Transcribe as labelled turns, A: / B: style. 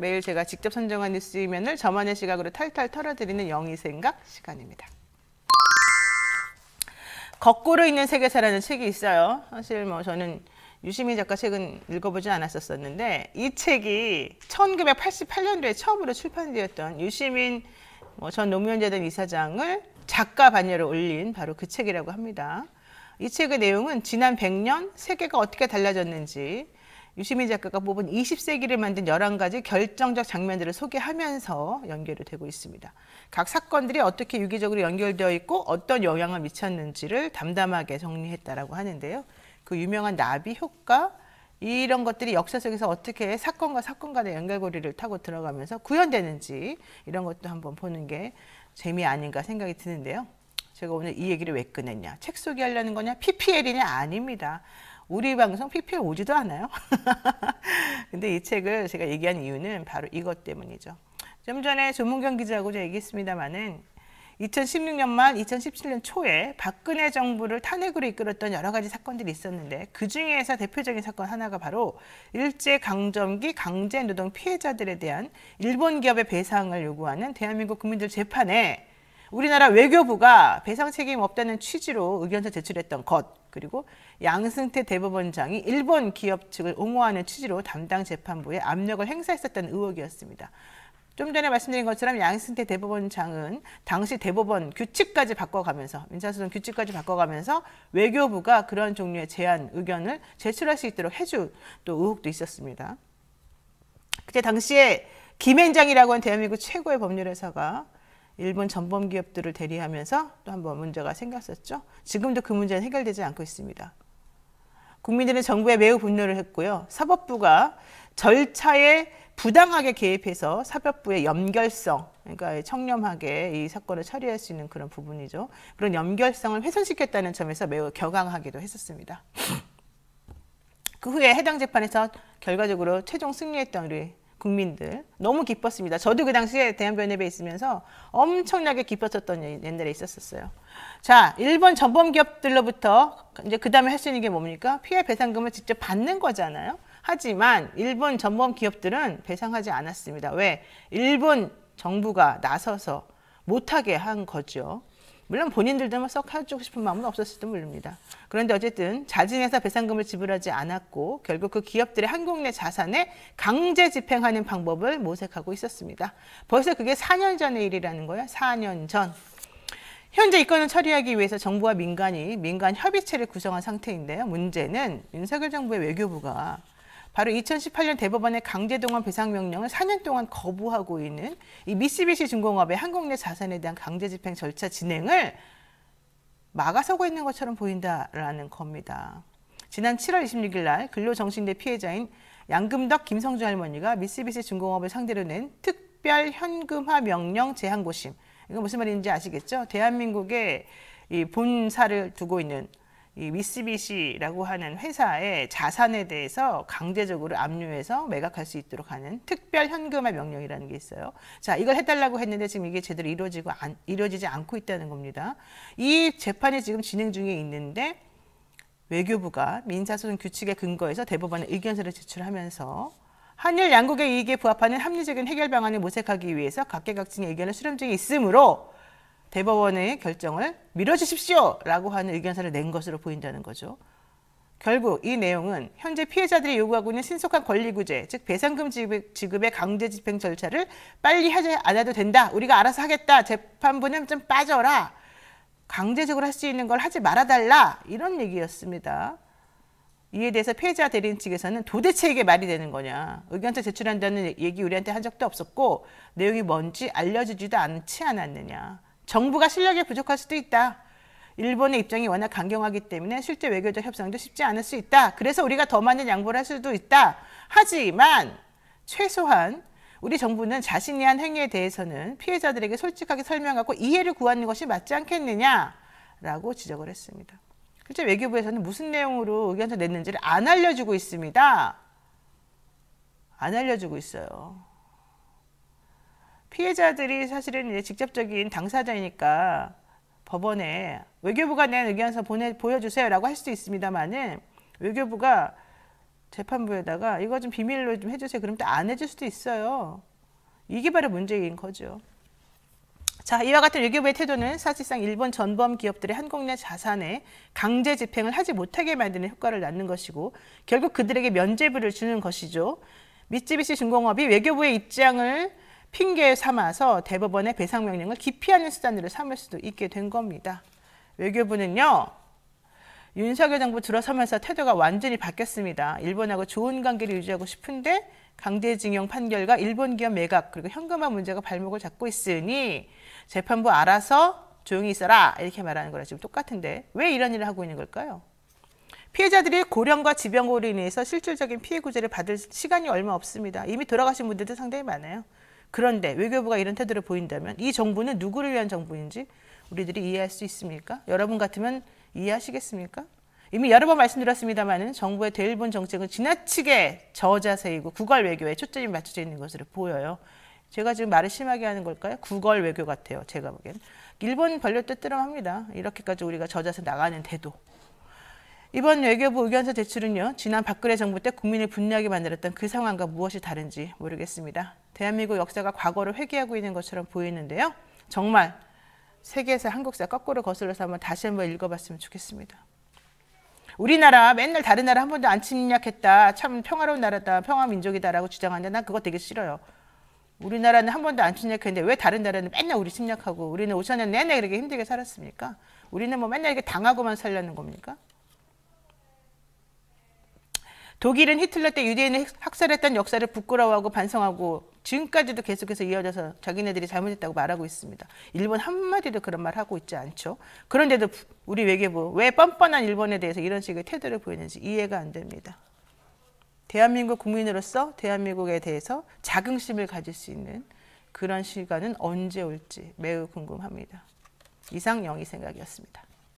A: 매일 제가 직접 선정한 뉴스이면을 저만의 시각으로 탈탈 털어드리는 영희생각 시간입니다. 거꾸로 있는 세계사라는 책이 있어요. 사실 뭐 저는 유시민 작가 책은 읽어보진 않았었는데 이 책이 1988년도에 처음으로 출판되었던 유시민 뭐 전노무재단 이사장을 작가 반열에 올린 바로 그 책이라고 합니다. 이 책의 내용은 지난 100년 세계가 어떻게 달라졌는지 유시민 작가가 뽑은 20세기를 만든 11가지 결정적 장면들을 소개하면서 연결이 되고 있습니다. 각 사건들이 어떻게 유기적으로 연결되어 있고 어떤 영향을 미쳤는지를 담담하게 정리했다라고 하는데요. 그 유명한 나비 효과 이런 것들이 역사 속에서 어떻게 사건과 사건 간의 연결고리를 타고 들어가면서 구현되는지 이런 것도 한번 보는 게 재미 아닌가 생각이 드는데요. 제가 오늘 이 얘기를 왜 꺼냈냐. 책 소개하려는 거냐? PPL이냐? 아닙니다. 우리 방송 PPL 오지도 않아요. 근데 이 책을 제가 얘기한 이유는 바로 이것 때문이죠. 좀 전에 조문경 기자하고 얘기했습니다마는 2016년 말 2017년 초에 박근혜 정부를 탄핵으로 이끌었던 여러 가지 사건들이 있었는데 그 중에서 대표적인 사건 하나가 바로 일제 강점기 강제 노동 피해자들에 대한 일본 기업의 배상을 요구하는 대한민국 국민들 재판에 우리나라 외교부가 배상 책임 없다는 취지로 의견서 제출했던 것 그리고 양승태 대법원장이 일본 기업 측을 옹호하는 취지로 담당 재판부에 압력을 행사했었던 의혹이었습니다. 좀 전에 말씀드린 것처럼 양승태 대법원장은 당시 대법원 규칙까지 바꿔가면서 민사소송 규칙까지 바꿔가면서 외교부가 그런 종류의 제안 의견을 제출할 수 있도록 해준 또 의혹도 있었습니다. 그때 당시에 김앤장이라고 한 대한민국 최고의 법률회사가 일본 전범 기업들을 대리하면서 또 한 번 문제가 생겼었죠. 지금도 그 문제는 해결되지 않고 있습니다. 국민들은 정부에 매우 분노를 했고요. 사법부가 절차에 부당하게 개입해서 사법부의 연결성, 그러니까 청렴하게 이 사건을 처리할 수 있는 그런 부분이죠. 그런 연결성을 훼손시켰다는 점에서 매우 격앙하기도 했었습니다. 그 후에 해당 재판에서 결과적으로 최종 승리했던 우리 국민들 너무 기뻤습니다. 저도 그 당시에 대한변협에 있으면서 엄청나게 기뻤었던 예, 옛날에 있었었어요. 자, 일본 전범 기업들로부터 이제 그 다음에 할 수 있는 게 뭡니까? 피해 배상금을 직접 받는 거잖아요. 하지만 일본 전범 기업들은 배상하지 않았습니다. 왜? 일본 정부가 나서서 못하게 한 거죠. 물론 본인들도 썩 해주고 싶은 마음은 없었을지도 모릅니다. 그런데 어쨌든 자진해서 배상금을 지불하지 않았고 결국 그 기업들의 한국 내 자산에 강제 집행하는 방법을 모색하고 있었습니다. 벌써 그게 4년 전의 일이라는 거예요. 4년 전. 현재 이 건을 처리하기 위해서 정부와 민간이 민간 협의체를 구성한 상태인데요. 문제는 윤석열 정부의 외교부가 바로 2018년 대법원의 강제동원 배상명령을 4년 동안 거부하고 있는 이 미쓰비시 중공업의 한국 내 자산에 대한 강제집행 절차 진행을 막아서고 있는 것처럼 보인다라는 겁니다. 지난 7월 26일 날 근로정신대 피해자인 양금덕 김성주 할머니가 미쓰비시 중공업을 상대로 낸 특별 현금화 명령 제한 고심. 이거 무슨 말인지 아시겠죠? 대한민국의 이 본사를 두고 있는 이 미쓰비시라고 하는 회사의 자산에 대해서 강제적으로 압류해서 매각할 수 있도록 하는 특별 현금화 명령이라는 게 있어요. 자, 이걸 해달라고 했는데 지금 이게 제대로 이루어지고 안, 이루어지지 않고 있다는 겁니다. 이 재판이 지금 진행 중에 있는데 외교부가 민사소송 규칙에 근거해서 대법원에 의견서를 제출하면서 한일 양국의 이익에 부합하는 합리적인 해결 방안을 모색하기 위해서 각계각층의 의견을 수렴 중에 있으므로 대법원의 결정을 밀어주십시오라고 하는 의견서를 낸 것으로 보인다는 거죠. 결국 이 내용은 현재 피해자들이 요구하고 있는 신속한 권리구제, 즉 배상금 지급의 강제 집행 절차를 빨리 하지 않아도 된다. 우리가 알아서 하겠다. 재판부는 좀 빠져라. 강제적으로 할 수 있는 걸 하지 말아달라. 이런 얘기였습니다. 이에 대해서 피해자 대리인 측에서는 도대체 이게 말이 되는 거냐. 의견서 제출한다는 얘기 우리한테 한 적도 없었고 내용이 뭔지 알려주지도 않지 않았느냐. 정부가 실력이 부족할 수도 있다. 일본의 입장이 워낙 강경하기 때문에 실제 외교적 협상도 쉽지 않을 수 있다. 그래서 우리가 더 많은 양보를 할 수도 있다. 하지만 최소한 우리 정부는 자신이 한 행위에 대해서는 피해자들에게 솔직하게 설명하고 이해를 구하는 것이 맞지 않겠느냐라고 지적을 했습니다. 실제 외교부에서는 무슨 내용으로 의견서 냈는지를 안 알려주고 있습니다. 안 알려주고 있어요. 피해자들이 사실은 이제 직접적인 당사자이니까 법원에 외교부가 낸 의견서 보내, 보여주세요라고 할 수도 있습니다만은 외교부가 재판부에다가 이거 좀 비밀로 좀 해주세요. 그럼 또안 해줄 수도 있어요. 이게 바로 문제인 거죠. 자, 이와 같은 외교부의 태도는 사실상 일본 전범 기업들의 한국 내 자산에 강제 집행을 하지 못하게 만드는 효과를 낳는 것이고 결국 그들에게 면죄부를 주는 것이죠. 미쯔비시 중공업이 외교부의 입장을 핑계 삼아서 대법원의 배상 명령을 기피하는 수단으로 삼을 수도 있게 된 겁니다. 외교부는요. 윤석열 정부 들어서면서 태도가 완전히 바뀌었습니다. 일본하고 좋은 관계를 유지하고 싶은데 강제징용 판결과 일본 기업 매각 그리고 현금화 문제가 발목을 잡고 있으니 재판부 알아서 조용히 있어라 이렇게 말하는 거랑 지금 똑같은데 왜 이런 일을 하고 있는 걸까요? 피해자들이 고령과 지병으로 인해서 실질적인 피해 구제를 받을 시간이 얼마 없습니다. 이미 돌아가신 분들도 상당히 많아요. 그런데 외교부가 이런 태도를 보인다면 이 정부는 누구를 위한 정부인지 우리들이 이해할 수 있습니까? 여러분 같으면 이해하시겠습니까? 이미 여러 번 말씀드렸습니다만은 정부의 대일본 정책은 지나치게 저자세이고 구걸 외교에 초점이 맞춰져 있는 것으로 보여요. 제가 지금 말을 심하게 하는 걸까요? 구걸 외교 같아요. 제가 보기엔. 일본 벌려뜯더라 합니다. 이렇게까지 우리가 저자세 나가는 태도. 이번 외교부 의견서 제출은요. 지난 박근혜 정부 때 국민을 분노하게 만들었던 그 상황과 무엇이 다른지 모르겠습니다. 대한민국 역사가 과거를 회귀하고 있는 것처럼 보이는데요. 정말 세계에서 한국사 거꾸로 거슬러서 한번 다시 한번 읽어봤으면 좋겠습니다. 우리나라 맨날 다른 나라 한 번도 안 침략했다. 참 평화로운 나라다. 평화민족이다라고 주장하는데 난 그거 되게 싫어요. 우리나라는 한 번도 안 침략했는데 왜 다른 나라는 맨날 우리 침략하고 우리는 5천 년 내내 그렇게 힘들게 살았습니까? 우리는 뭐 맨날 이렇게 당하고만 살려는 겁니까? 독일은 히틀러 때 유대인을 학살했던 역사를 부끄러워하고 반성하고 지금까지도 계속해서 이어져서 자기네들이 잘못했다고 말하고 있습니다. 일본 한마디도 그런 말 하고 있지 않죠. 그런데도 우리 외교부 왜 뻔뻔한 일본에 대해서 이런 식의 태도를 보이는지 이해가 안 됩니다. 대한민국 국민으로서 대한민국에 대해서 자긍심을 가질 수 있는 그런 시간은 언제 올지 매우 궁금합니다. 이상 영희 생각이었습니다.